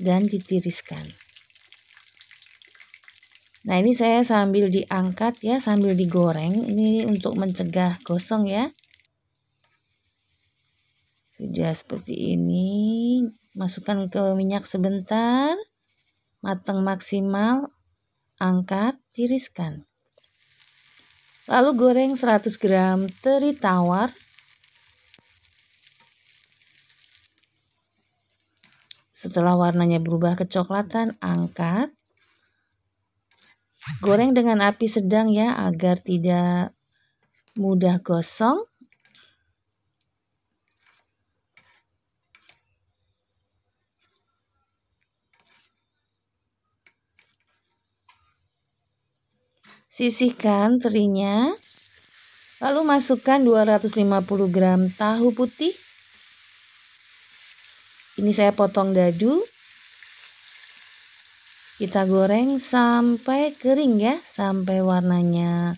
dan ditiriskan. Nah ini saya sambil diangkat ya sambil digoreng ini untuk mencegah gosong ya. Sudah seperti ini masukkan ke minyak sebentar matang maksimal angkat tiriskan. Lalu goreng 100 gram teri tawar Setelah warnanya berubah kecoklatan, angkat. Goreng dengan api sedang ya agar tidak mudah gosong. Sisihkan terinya. Lalu masukkan 250 gram tahu putih ini saya potong dadu kita goreng sampai kering ya sampai warnanya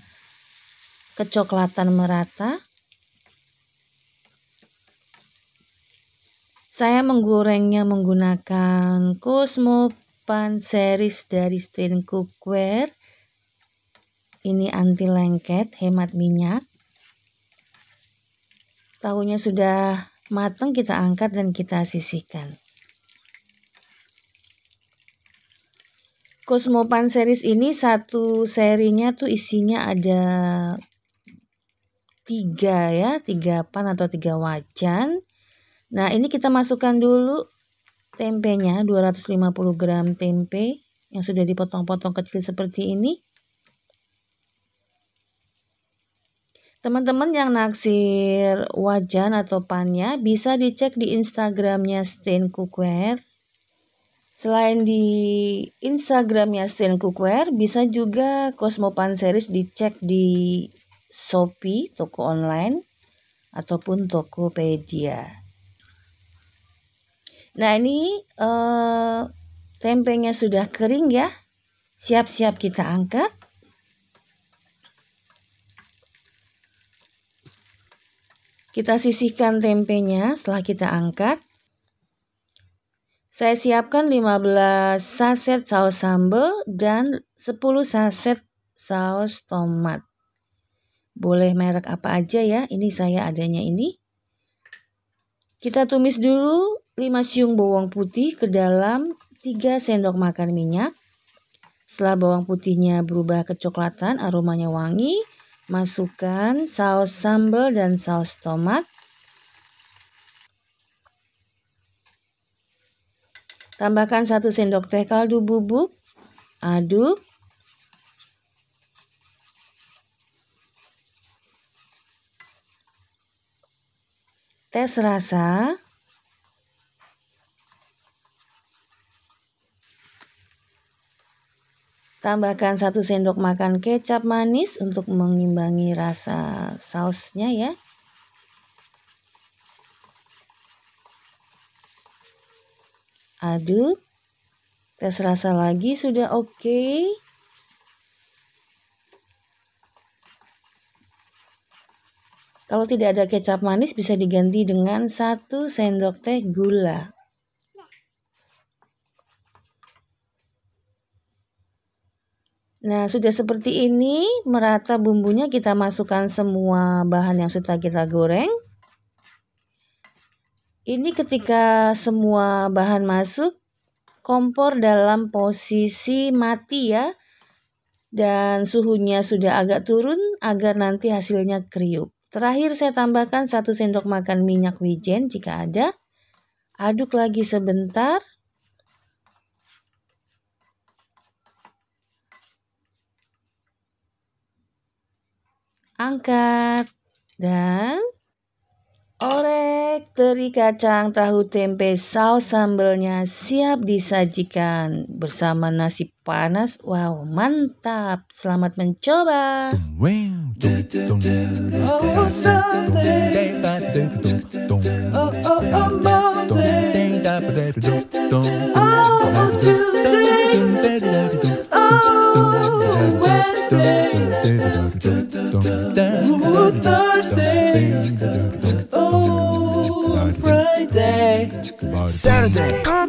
kecoklatan merata saya menggorengnya menggunakan Cosmo Pan series dari Stain Cookware ini anti lengket hemat minyak tahunya sudah matang kita angkat dan kita sisihkan. Cosmopan series ini satu serinya tuh isinya ada tiga ya, tiga pan atau tiga wajan. Nah ini kita masukkan dulu tempenya 250 gram tempe yang sudah dipotong-potong kecil seperti ini. Teman-teman yang naksir wajan atau pannya bisa dicek di Instagramnya Stain Cookware. Selain di Instagramnya Stain Cookware, bisa juga Cosmo Pan Series dicek di Shopee, toko online, ataupun Tokopedia. Nah ini eh, tempenya sudah kering ya. Siap-siap kita angkat. Kita sisihkan tempenya setelah kita angkat. Saya siapkan 15 saset saus sambal dan 10 saset saus tomat. Boleh merek apa aja ya, ini saya adanya ini. Kita tumis dulu 5 siung bawang putih ke dalam 3 sendok makan minyak. Setelah bawang putihnya berubah kecoklatan, aromanya wangi, Masukkan saus sambal dan saus tomat. Tambahkan 1 sendok teh kaldu bubuk. Aduk. Tes rasa. Tambahkan 1 sendok makan kecap manis untuk mengimbangi rasa sausnya ya. Aduk. Tes rasa lagi sudah oke. Okay. Kalau tidak ada kecap manis bisa diganti dengan 1 sendok teh gula. Nah, sudah seperti ini, merata bumbunya kita masukkan semua bahan yang sudah kita goreng. Ini ketika semua bahan masuk, kompor dalam posisi mati ya. Dan suhunya sudah agak turun agar nanti hasilnya kriuk. Terakhir saya tambahkan 1 sendok makan minyak wijen jika ada. Aduk lagi sebentar. angkat, dan orek teri kacang tahu tempe saus sambelnya siap disajikan bersama nasi panas. Wow, mantap. Selamat mencoba. Oh, Oh, oh, Thursday, old Friday, Saturday.